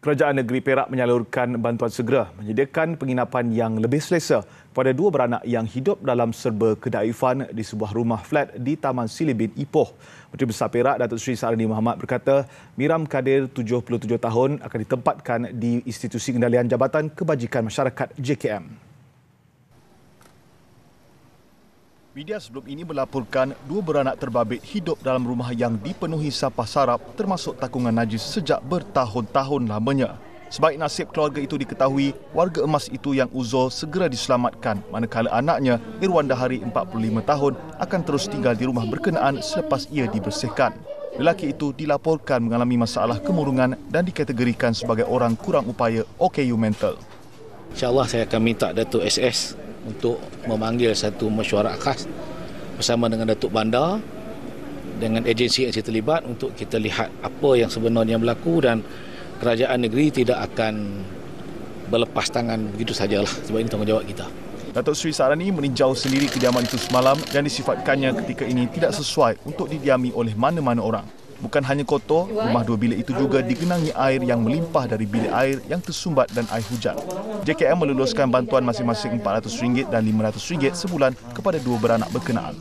Kerajaan Negeri Perak menyalurkan bantuan segera menyediakan penginapan yang lebih selesa kepada dua beranak yang hidup dalam serba kedaifan di sebuah rumah flat di Taman Silibin, Ipoh. Menteri Besar Perak, Datuk Seri Sarani Muhammad berkata, Miram Kadir, 77 tahun, akan ditempatkan di Institusi Kendalian Jabatan Kebajikan Masyarakat JKM. Media sebelum ini melaporkan dua beranak terbabit hidup dalam rumah yang dipenuhi sampah sarap termasuk takungan najis sejak bertahun-tahun lamanya. Sebaik nasib keluarga itu diketahui, warga emas itu yang uzur segera diselamatkan manakala anaknya, Irwan Dahari 45 tahun, akan terus tinggal di rumah berkenaan selepas ia dibersihkan. Lelaki itu dilaporkan mengalami masalah kemurungan dan dikategorikan sebagai orang kurang upaya OKU mental. InsyaAllah saya akan minta Dato' SS untuk memanggil satu mesyuarat khas bersama dengan Datuk Bandar dengan agensi yang terlibat untuk kita lihat apa yang sebenarnya berlaku dan kerajaan negeri tidak akan berlepas tangan begitu sajalah sebab ini tanggungjawab kita. Datuk Sri Sarani meninjau sendiri kediaman itu semalam dan disifatkannya ketika ini tidak sesuai untuk didiami oleh mana-mana orang. Bukan hanya kotor, rumah dua bilik itu juga digenangi air yang melimpah dari bilik air yang tersumbat dan air hujan. JKM meluluskan bantuan masing-masing RM400 dan RM500 sebulan kepada dua beranak berkenaan.